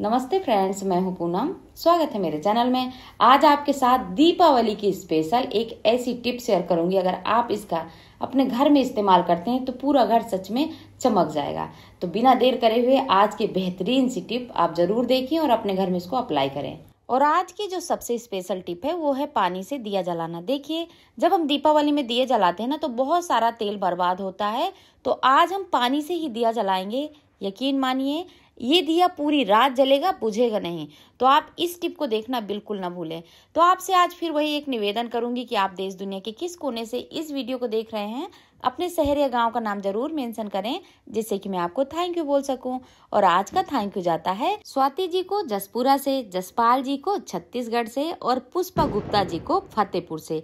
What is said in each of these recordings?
नमस्ते फ्रेंड्स मैं हूं पूनम स्वागत है मेरे चैनल में आज आपके साथ दीपावली की स्पेशल एक ऐसी टिप शेयर करूंगी अगर आप इसका अपने घर में इस्तेमाल करते हैं तो पूरा घर सच में चमक जाएगा तो बिना देर करे हुए आज की बेहतरीन सी टिप आप जरूर देखिए और अपने घर में इसको अप्लाई करें और आज की जो सबसे स्पेशल टिप है वो है पानी से दिया जलाना देखिए जब हम दीपावली में दिए जलाते हैं ना तो बहुत सारा तेल बर्बाद होता है तो आज हम पानी से ही दिया जलाएंगे यकीन मानिए ये दिया पूरी रात जलेगा बुझेगा नहीं तो आप इस टिप को देखना बिल्कुल ना भूलें तो आपसे आज फिर वही एक निवेदन करूंगी कि आप देश दुनिया के किस कोने से इस वीडियो को देख रहे हैं अपने शहर या गांव का नाम जरूर मेंशन करें जिससे कि मैं आपको थैंक यू बोल सकूं और आज का थैंक यू जाता है स्वाति जी को जसपुरा से जसपाल जी को छत्तीसगढ़ से और पुष्पा गुप्ता जी को फतेहपुर से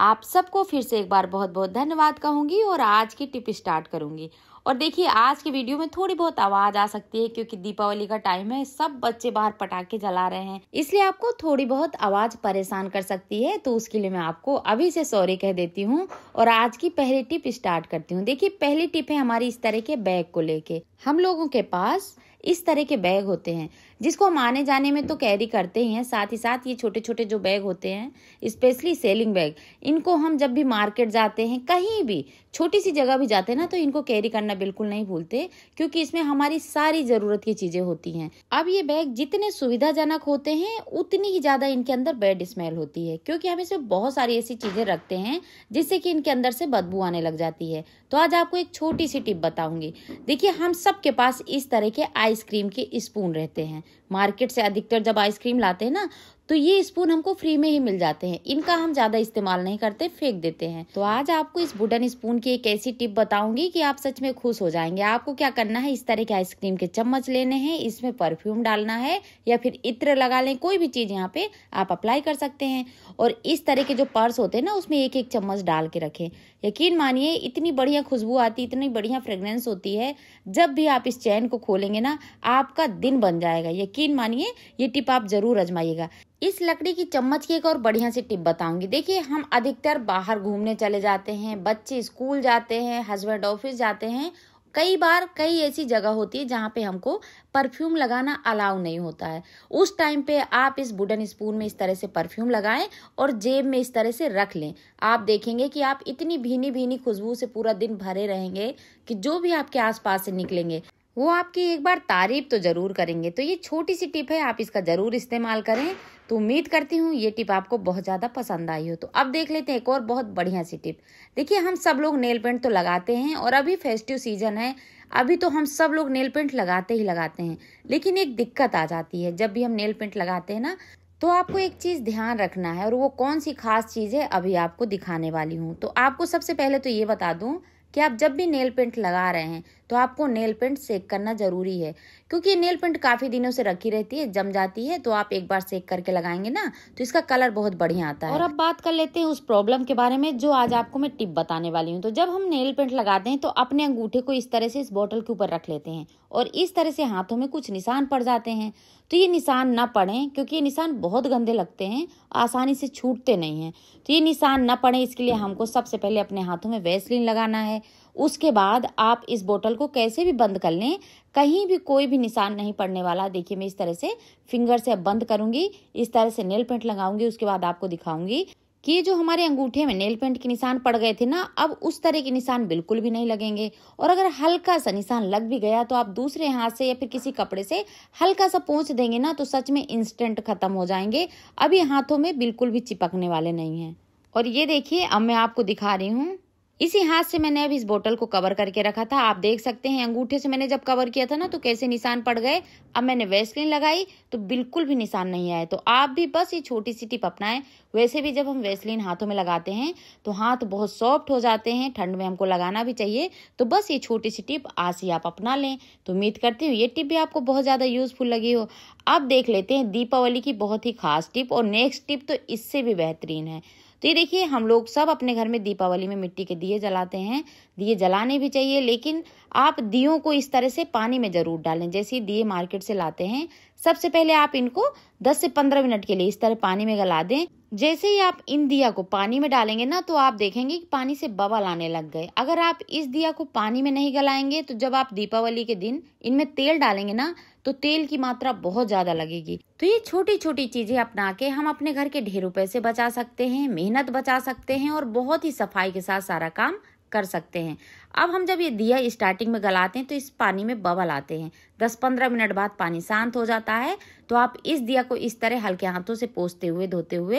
आप सबको फिर से एक बार बहुत बहुत धन्यवाद कहूंगी और आज की टिप स्टार्ट करूंगी और देखिए आज की वीडियो में थोड़ी बहुत आवाज़ आ सकती है क्योंकि दीपावली का टाइम है सब बच्चे बाहर पटाखे जला रहे हैं इसलिए आपको थोड़ी बहुत आवाज़ परेशान कर सकती है तो उसके लिए मैं आपको अभी से सॉरी कह देती हूँ और आज की पहली टिप स्टार्ट करती हूँ देखिए पहली टिप है हमारी इस तरह के बैग को लेके हम लोगों के पास इस तरह के बैग होते हैं जिसको हम आने जाने में तो कैरी करते ही हैं साथ ही साथ ये छोटे छोटे जो बैग होते हैं स्पेशली सेलिंग बैग इनको हम जब भी मार्केट जाते हैं कहीं भी छोटी सी जगह भी जाते हैं ना तो इनको कैरी करना बिल्कुल नहीं भूलते क्योंकि इसमें हमारी सारी ज़रूरत की चीज़ें होती हैं अब ये बैग जितने सुविधाजनक होते हैं उतनी ही ज़्यादा इनके अंदर बैड स्मेल होती है क्योंकि हम इसमें बहुत सारी ऐसी चीज़ें रखते हैं जिससे कि इनके अंदर से बदबू आने लग जाती है तो आज आपको एक छोटी सी टिप बताऊंगी देखिए हम सबके पास इस तरह के आइसक्रीम के स्पून रहते हैं मार्केट से अधिकतर जब आइसक्रीम लाते हैं ना तो ये स्पून हमको फ्री में ही मिल जाते हैं इनका हम ज़्यादा इस्तेमाल नहीं करते फेंक देते हैं तो आज आपको इस वुडन स्पून की एक ऐसी टिप बताऊंगी कि आप सच में खुश हो जाएंगे आपको क्या करना है इस तरह के आइसक्रीम के चम्मच लेने हैं इसमें परफ्यूम डालना है या फिर इत्र लगा लें कोई भी चीज़ यहाँ पे आप अप्लाई कर सकते हैं और इस तरह के जो पर्स होते हैं ना उसमें एक एक चम्मच डाल के रखें यकीन मानिए इतनी बढ़िया खुशबू आती इतनी बढ़िया फ्रेग्रेंस होती है जब भी आप इस चैन को खोलेंगे ना आपका दिन बन जाएगा यकीन मानिए ये टिप आप ज़रूर आजमाइएगा इस लकड़ी की चम्मच की एक और बढ़िया सी टिप बताऊंगी देखिए हम अधिकतर बाहर घूमने चले जाते हैं बच्चे स्कूल जाते हैं हस्बैंड ऑफिस जाते हैं कई बार कई ऐसी जगह होती है जहाँ पे हमको परफ्यूम लगाना अलाउ नहीं होता है उस टाइम पे आप इस वुडन स्पून में इस तरह से परफ्यूम लगाएं और जेब में इस तरह से रख लें आप देखेंगे कि आप इतनी भीनी भीनी खुशबू से पूरा दिन भरे रहेंगे कि जो भी आपके आसपास से निकलेंगे वो आपकी एक बार तारीफ तो ज़रूर करेंगे तो ये छोटी सी टिप है आप इसका ज़रूर इस्तेमाल करें तो उम्मीद करती हूँ ये टिप आपको बहुत ज़्यादा पसंद आई हो तो अब देख लेते हैं एक और बहुत बढ़िया सी टिप देखिए हम सब लोग नेल पेंट तो लगाते हैं और अभी फेस्टिव सीजन है अभी तो हम सब लोग नेल पेंट लगाते ही लगाते हैं लेकिन एक दिक्कत आ जाती है जब भी हम नेल पेंट लगाते हैं ना तो आपको एक चीज़ ध्यान रखना है और वो कौन सी खास चीज़ है अभी आपको दिखाने वाली हूँ तो आपको सबसे पहले तो ये बता दू कि आप जब भी नेल पेंट लगा रहे हैं तो आपको नेल पेंट सेक करना ज़रूरी है क्योंकि ये नेल पेंट काफ़ी दिनों से रखी रहती है जम जाती है तो आप एक बार सेक करके लगाएंगे ना तो इसका कलर बहुत बढ़िया आता है और अब बात कर लेते हैं उस प्रॉब्लम के बारे में जो आज आपको मैं टिप बताने वाली हूँ तो जब हम नेल पेंट लगाते हैं तो अपने अंगूठे को इस तरह से इस बॉटल के ऊपर रख लेते हैं और इस तरह से हाथों में कुछ निशान पड़ जाते हैं तो ये निशान ना पड़े क्योंकि ये निशान बहुत गंदे लगते हैं आसानी से छूटते नहीं हैं तो ये निशान ना पड़े इसके लिए हमको सबसे पहले अपने हाथों में वैसलिन लगाना है उसके बाद आप इस बोतल को कैसे भी बंद कर लें कहीं भी कोई भी निशान नहीं पड़ने वाला देखिए मैं इस तरह से फिंगर से अब बंद करूंगी इस तरह से नेल पेंट लगाऊंगी उसके बाद आपको दिखाऊंगी कि जो हमारे अंगूठे में नेल पेंट के निशान पड़ गए थे ना अब उस तरह के निशान बिल्कुल भी नहीं लगेंगे और अगर हल्का सा निशान लग भी गया तो आप दूसरे हाथ से या फिर किसी कपड़े से हल्का सा पहुँच देंगे ना तो सच में इंस्टेंट खत्म हो जाएंगे अभी हाथों में बिल्कुल भी चिपकने वाले नहीं है और ये देखिए अब मैं आपको दिखा रही हूँ इसी हाथ से मैंने अब इस बोतल को कवर करके रखा था आप देख सकते हैं अंगूठे से मैंने जब कवर किया था ना तो कैसे निशान पड़ गए अब मैंने वेस्लिन लगाई तो बिल्कुल भी निशान नहीं आए तो आप भी बस ये छोटी सी टिप अपनाएं वैसे भी जब हम वेस्लिन हाथों में लगाते हैं तो हाथ बहुत सॉफ्ट हो जाते हैं ठंड में हमको लगाना भी चाहिए तो बस ये छोटी सी टिप आज ही आप अपना लें तो उम्मीद करती हूँ ये टिप भी आपको बहुत ज़्यादा यूजफुल लगी हो अब देख लेते हैं दीपावली की बहुत ही खास टिप और नेक्स्ट टिप तो इससे भी बेहतरीन है तो ये देखिए हम लोग सब अपने घर में दीपावली में मिट्टी के दिए जलाते हैं दिए जलाने भी चाहिए लेकिन आप दियों को इस तरह से पानी में ज़रूर डालें जैसे दिए मार्केट से लाते हैं सबसे पहले आप इनको 10 से 15 मिनट के लिए इस तरह पानी में गला दें जैसे ही आप इन दिया को पानी में डालेंगे ना तो आप देखेंगे कि पानी से बबल आने लग गए अगर आप इस दिया को पानी में नहीं गलाएंगे तो जब आप दीपावली के दिन इनमें तेल डालेंगे ना तो तेल की मात्रा बहुत ज्यादा लगेगी तो ये छोटी छोटी चीजें अपना के हम अपने घर के ढेरों पैसे बचा सकते हैं मेहनत बचा सकते हैं और बहुत ही सफाई के साथ सारा काम कर सकते हैं अब हम जब ये दिया स्टार्टिंग में गलाते हैं तो इस पानी में बबल आते हैं दस पंद्रह मिनट बाद पानी शांत हो जाता है तो आप इस दिया को इस तरह हल्के हाथों से पोसते हुए धोते हुए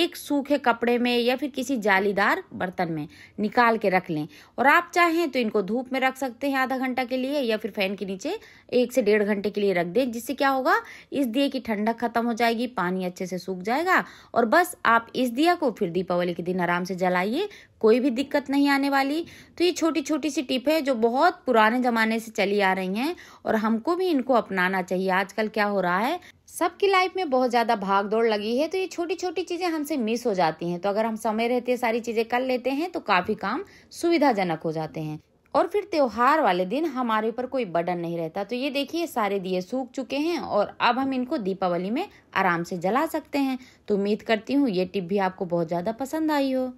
एक सूखे कपड़े में या फिर किसी जालीदार बर्तन में निकाल के रख लें और आप चाहें तो इनको धूप में रख सकते हैं आधा घंटा के लिए या फिर फैन के नीचे एक से डेढ़ घंटे के लिए रख दें जिससे क्या होगा इस दिए की ठंडक खत्म हो जाएगी पानी अच्छे से सूख जाएगा और बस आप इस दिया को फिर दीपावली के दिन आराम से जलाइए कोई भी दिक्कत नहीं आने वाली तो ये छोटी छोटी सी टिप है जो बहुत पुराने ज़माने से चली आ रही हैं और हम हमको भी इनको अपनाना चाहिए आजकल क्या हो रहा है सबकी लाइफ में बहुत ज़्यादा भाग दौड़ लगी है तो ये छोटी छोटी चीज़ें हमसे मिस हो जाती हैं तो अगर हम समय रहते सारी चीज़ें कर लेते हैं तो काफ़ी काम सुविधाजनक हो जाते हैं और फिर त्योहार वाले दिन हमारे ऊपर कोई बर्डन नहीं रहता तो ये देखिए सारे दिए सूख चुके हैं और अब हम इनको दीपावली में आराम से जला सकते हैं तो उम्मीद करती हूँ ये टिप भी आपको बहुत ज़्यादा पसंद आई हो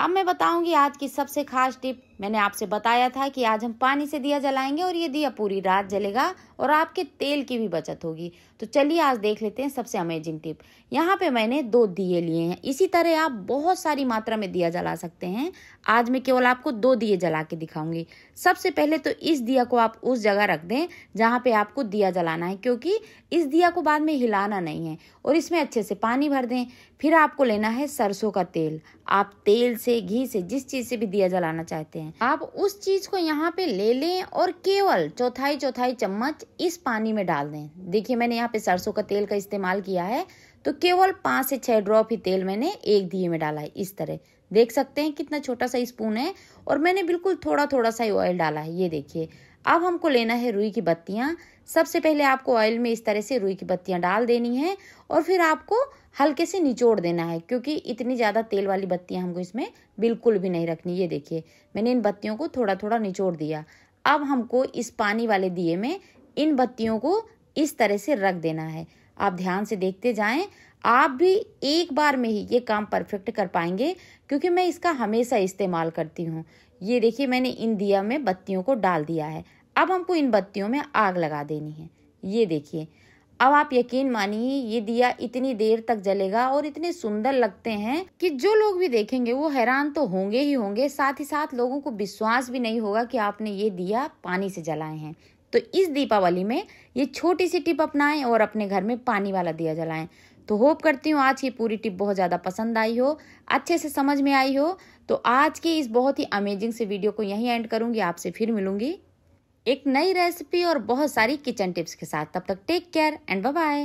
अब मैं बताऊंगी आज की सबसे खास टिप मैंने आपसे बताया था कि आज हम पानी से दिया जलाएंगे और ये दिया पूरी रात जलेगा और आपके तेल की भी बचत होगी तो चलिए आज देख लेते हैं सबसे अमेजिंग टिप यहाँ पे मैंने दो दिए लिए हैं इसी तरह आप बहुत सारी मात्रा में दिया जला सकते हैं आज मैं केवल आपको दो दिए जला के दिखाऊंगी सबसे पहले तो इस दिया को आप उस जगह रख दें जहाँ पे आपको दिया जलाना है क्योंकि इस दिया को बाद में हिलाना नहीं है और इसमें अच्छे से पानी भर दें फिर आपको लेना है सरसों का तेल आप तेल से घी से जिस चीज़ से भी दिया जलाना चाहते हैं हैं आप उस चीज को यहाँ पे ले लें और केवल चौथाई चौथाई चम्मच इस पानी में डाल दें देखिए मैंने यहाँ पे सरसों का तेल का इस्तेमाल किया है तो केवल पांच से छह ड्रॉप ही तेल मैंने एक दिए में डाला है इस तरह देख सकते हैं कितना छोटा सा स्पून है और मैंने बिल्कुल थोड़ा थोड़ा सा ही ऑयल डाला है ये देखिए अब हमको लेना है रुई की बत्तियाँ सबसे पहले आपको ऑयल में इस तरह से रुई की बत्तियाँ डाल देनी है और फिर आपको हल्के से निचोड़ देना है क्योंकि इतनी ज़्यादा तेल वाली बत्तियाँ हमको इसमें बिल्कुल भी नहीं रखनी ये देखिए मैंने इन बत्तियों को थोड़ा थोड़ा निचोड़ दिया अब हमको इस पानी वाले दिए में इन बत्तियों को इस तरह से रख देना है आप ध्यान से देखते जाएं आप भी एक बार में ही ये काम परफेक्ट कर पाएंगे क्योंकि मैं इसका हमेशा इस्तेमाल करती हूँ ये देखिए मैंने इन दिया में बत्तियों को डाल दिया है अब हमको इन बत्तियों में आग लगा देनी है ये देखिए अब आप यकीन मानिए ये दिया इतनी देर तक जलेगा और इतने सुंदर लगते हैं कि जो लोग भी देखेंगे वो हैरान तो होंगे ही होंगे साथ ही साथ लोगों को विश्वास भी नहीं होगा कि आपने ये दिया पानी से जलाए हैं तो इस दीपावली में ये छोटी सी टिप अपनाएं और अपने घर में पानी वाला दिया जलाएं तो होप करती हूँ आज की पूरी टिप बहुत ज़्यादा पसंद आई हो अच्छे से समझ में आई हो तो आज की इस बहुत ही अमेजिंग से वीडियो को यहीं एंड करूँगी आपसे फिर मिलूंगी एक नई रेसिपी और बहुत सारी किचन टिप्स के साथ तब तक टेक केयर एंड बाय